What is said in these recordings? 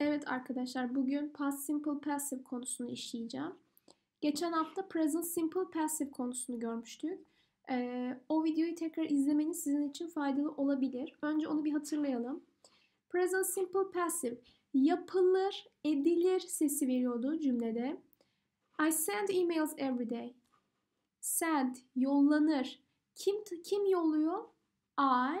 Evet arkadaşlar bugün past simple passive konusunu işleyeceğim. Geçen hafta present simple passive konusunu görmüştük. Ee, o videoyu tekrar izlemeniz sizin için faydalı olabilir. Önce onu bir hatırlayalım. Present simple passive yapılır, edilir sesi veriyordu cümlede. I send emails every day. Send yollanır. Kim kim yolluyor? I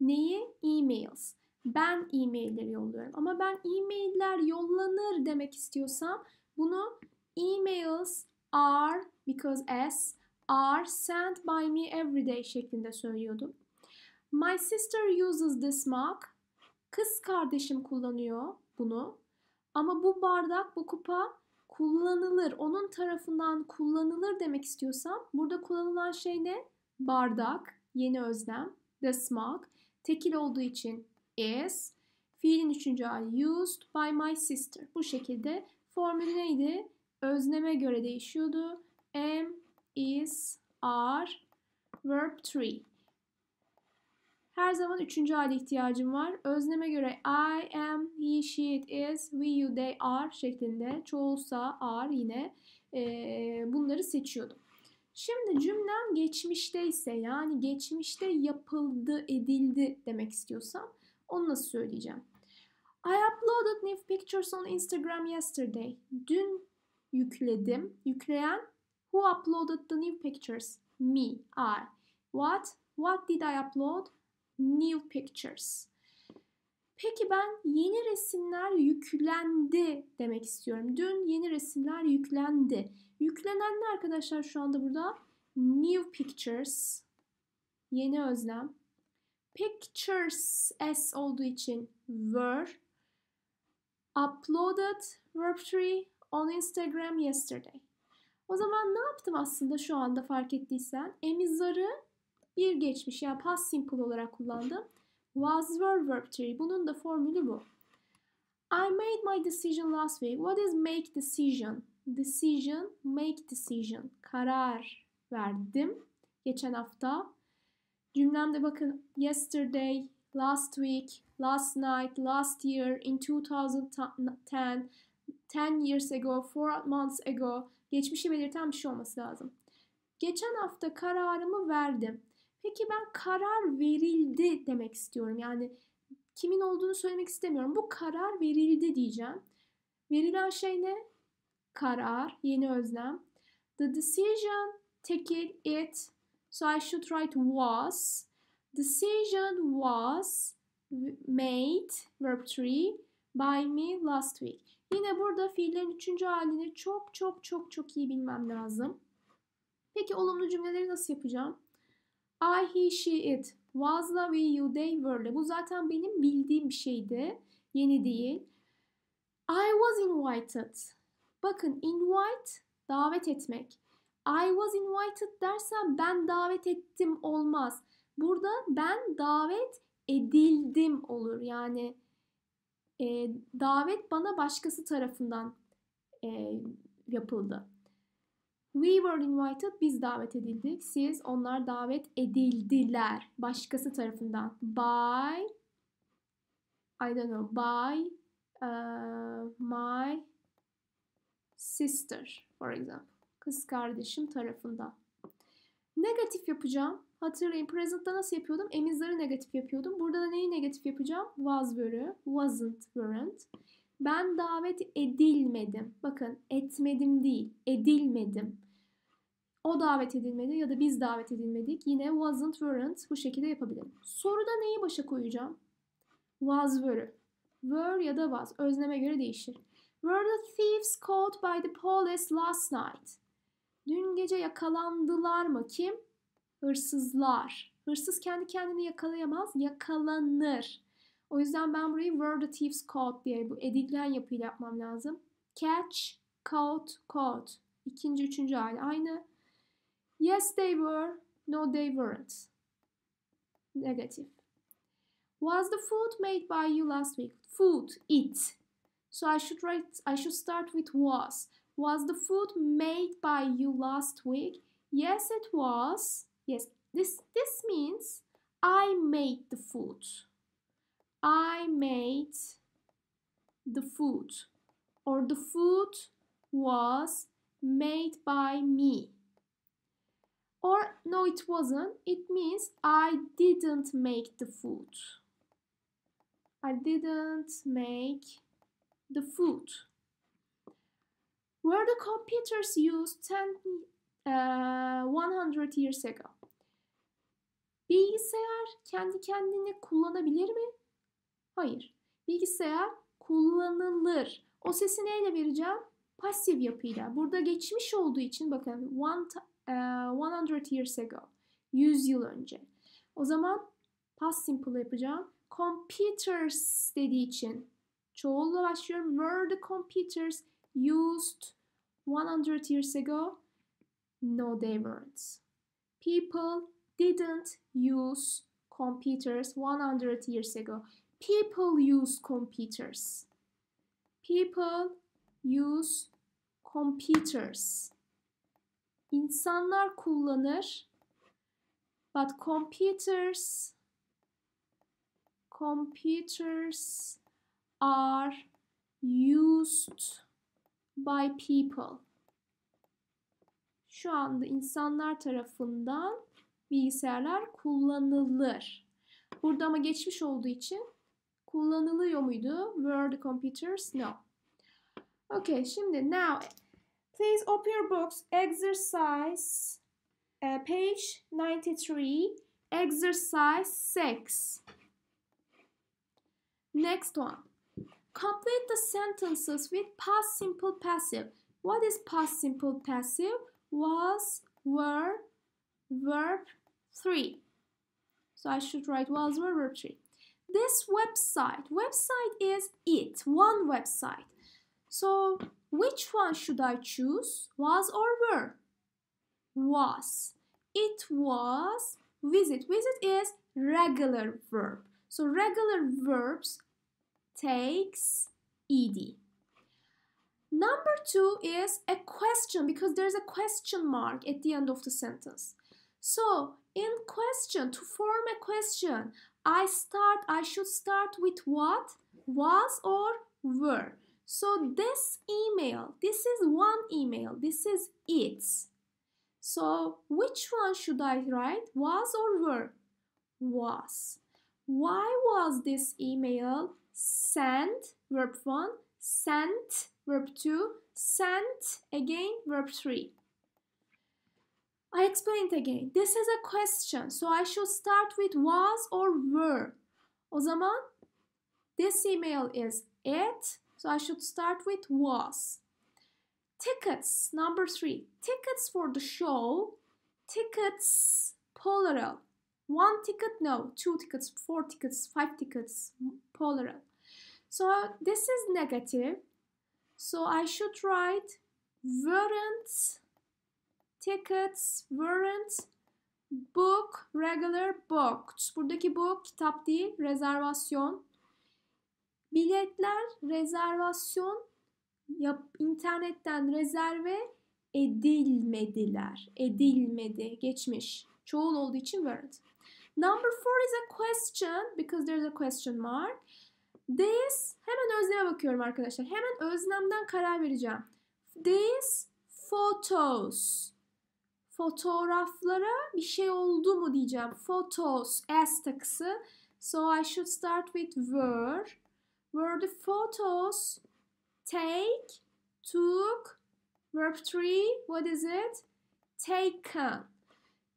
neyi? Emails ben e-mailleri yolluyorum. Ama ben e-mailler yollanır demek istiyorsam bunu emails are because as are sent by me every day şeklinde söylüyordum. My sister uses this mug. Kız kardeşim kullanıyor bunu. Ama bu bardak, bu kupa kullanılır. Onun tarafından kullanılır demek istiyorsam burada kullanılan şey ne? Bardak, yeni özlem, This mug. Tekil olduğu için is. Fiilin üçüncü hali used by my sister. Bu şekilde formülü neydi? Özneme göre değişiyordu. Am, is, are, verb 3. Her zaman üçüncü hale ihtiyacım var. Özneme göre I am, he, she, it is, we, you, they are şeklinde. Çoğulsa are yine e, bunları seçiyordum. Şimdi cümlem geçmişte ise yani geçmişte yapıldı, edildi demek istiyorsam onu nasıl söyleyeceğim? I uploaded new pictures on Instagram yesterday. Dün yükledim. Yükleyen who uploaded the new pictures? Me, I. What? What did I upload? New pictures. Peki ben yeni resimler yüklendi demek istiyorum. Dün yeni resimler yüklendi. Yüklenen ne arkadaşlar şu anda burada? New pictures. Yeni özlem. Pictures S olduğu için were uploaded verb 3 on Instagram yesterday. O zaman ne yaptım aslında şu anda fark ettiysen? Emizarı bir geçmiş yani past simple olarak kullandım. Was were verb 3. Bunun da formülü bu. I made my decision last week. What is make decision? Decision, make decision. Karar verdim. Geçen hafta Cümlemde bakın yesterday, last week, last night, last year, in 2010, 10 years ago, 4 months ago geçmişi belirten bir şey olması lazım. Geçen hafta kararımı verdim. Peki ben karar verildi demek istiyorum. Yani kimin olduğunu söylemek istemiyorum. Bu karar verildi diyeceğim. Verilen şey ne? Karar, yeni özlem. The decision, take it So I should write was. Decision was made verb 3 by me last week. Yine burada fiillerin üçüncü halini çok çok çok çok iyi bilmem lazım. Peki olumlu cümleleri nasıl yapacağım? I, he, she, it. was Was'la ve you, they, were'le. Bu zaten benim bildiğim bir şeydi. Yeni değil. I was invited. Bakın invite davet etmek. I was invited dersen ben davet ettim olmaz. Burada ben davet edildim olur. Yani e, davet bana başkası tarafından e, yapıldı. We were invited, biz davet edildik. Siz, onlar davet edildiler. Başkası tarafından. By, I don't know, by uh, my sister, for example kız kardeşim tarafından. Negatif yapacağım. Hatırlayın present'ta nasıl yapıyordum? Emizleri negatif yapıyordum. Burada da neyi negatif yapacağım? Was bölü, wasn't, weren't. Ben davet edilmedim. Bakın etmedim değil, edilmedim. O davet edilmedi ya da biz davet edilmedik. Yine wasn't, weren't bu şekilde yapabilirim. Soruda neyi başa koyacağım? Was, were. Were ya da was. Özneme göre değişir. Were the thieves caught by the police last night? Dün gece yakalandılar mı kim? Hırsızlar. Hırsız kendi kendini yakalayamaz, yakalanır. O yüzden ben burayı were the thieves caught diye bu edilen yapıyla yapmam lazım. Catch, caught, caught. İkinci, üçüncü hali aynı. Yes they were, no they weren't. Negatif. Was the food made by you last week? Food, it. So I should write, I should start with was. Was the food made by you last week? Yes, it was. Yes, this, this means I made the food. I made the food. Or the food was made by me. Or no, it wasn't. It means I didn't make the food. I didn't make the food. were the computers used 10, uh, 100 years ago? Bilgisayar kendi kendini kullanabilir mi? Hayır. Bilgisayar kullanılır. O sesi neyle vereceğim? Pasif yapıyla. Burada geçmiş olduğu için bakın one, uh, 100 years ago. 100 yıl önce. O zaman past simple yapacağım. Computers dediği için çoğulla başlıyorum. Were the computers used 100 years ago? No, they weren't. People didn't use computers 100 years ago. People use computers. People use computers. İnsanlar kullanır. But computers computers are used by people. Şu anda insanlar tarafından bilgisayarlar kullanılır. Burada ama geçmiş olduğu için kullanılıyor muydu? Were the computers? No. Okay, şimdi now please open your books exercise uh, page 93 exercise 6. Next one. Complete the sentences with past simple passive. What is past simple passive? Was, were, verb 3. So I should write was, were, verb 3. This website, website is it, one website. So which one should I choose? Was or were? Was. It was visit. Visit is regular verb. So regular verbs takes ed. Number two is a question because there's a question mark at the end of the sentence. So in question, to form a question, I start, I should start with what, was or were. So this email, this is one email, this is it. So which one should I write, was or were? Was. Why was this email sent, verb 1, sent, verb 2, sent, again, verb 3? I explained again. This is a question. So I should start with was or were. O zaman this email is it. So I should start with was. Tickets, number three. Tickets for the show. Tickets, plural. one ticket no two tickets four tickets five tickets plural so this is negative so i should write weren't tickets weren't book regular booked buradaki book kitap değil rezervasyon biletler rezervasyon yap, internetten rezerve edilmediler edilmedi geçmiş çoğul olduğu için weren't Number four is a question because there's a question mark. This hemen özneme bakıyorum arkadaşlar. Hemen öznemden karar vereceğim. These photos. Fotoğraflara bir şey oldu mu diyeceğim. Photos s takısı. So I should start with were. Were the photos take, took, verb 3, what is it? Taken.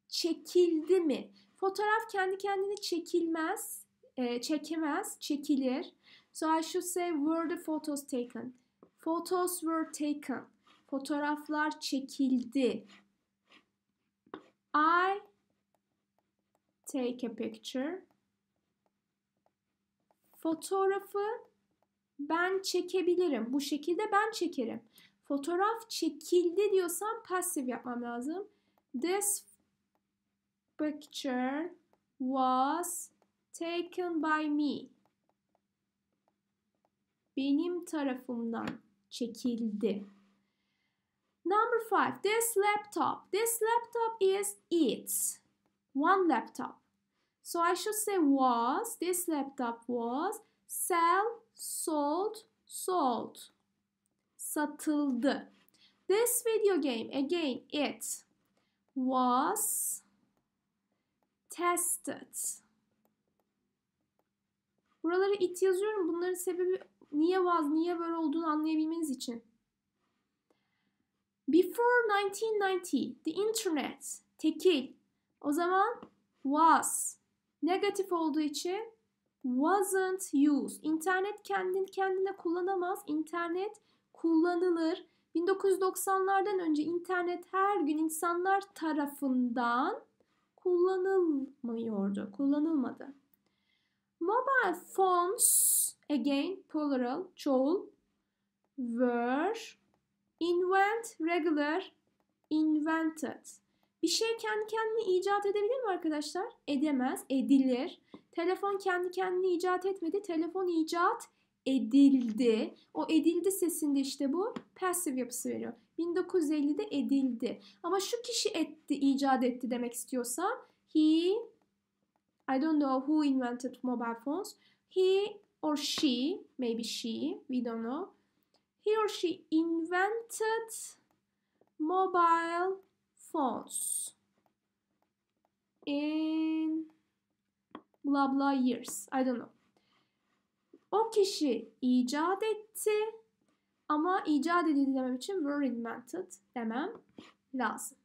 Çekildi mi? Fotoğraf kendi kendine çekilmez, e, çekemez, çekilir. So I should say were the photos taken. Photos were taken. Fotoğraflar çekildi. I take a picture. Fotoğrafı ben çekebilirim. Bu şekilde ben çekerim. Fotoğraf çekildi diyorsam pasif yapmam lazım. This picture was taken by me. Benim tarafımdan çekildi. Number five, this laptop. This laptop is its. One laptop. So I should say was, this laptop was sell, sold, sold. Satıldı. This video game, again, it was tested. Buraları it yazıyorum. Bunların sebebi niye was niye böyle olduğunu anlayabilmeniz için. Before 1990, the internet, tekil. O zaman was. Negatif olduğu için wasn't used. İnternet kendin kendine kullanamaz. İnternet kullanılır. 1990'lardan önce internet her gün insanlar tarafından kullanılmıyordu, kullanılmadı. Mobile phones, again plural, çoğul, were, invent, regular, invented. Bir şey kendi kendini icat edebilir mi arkadaşlar? Edemez, edilir. Telefon kendi kendini icat etmedi, telefon icat edildi. O edildi sesinde işte bu pasif yapısı veriyor. 1950'de edildi. Ama şu kişi etti, icat etti demek istiyorsa he I don't know who invented mobile phones. He or she, maybe she, we don't know. He or she invented mobile phones in blah blah years. I don't know. O kişi icat etti ama icat edildi demem için were invented demem lazım.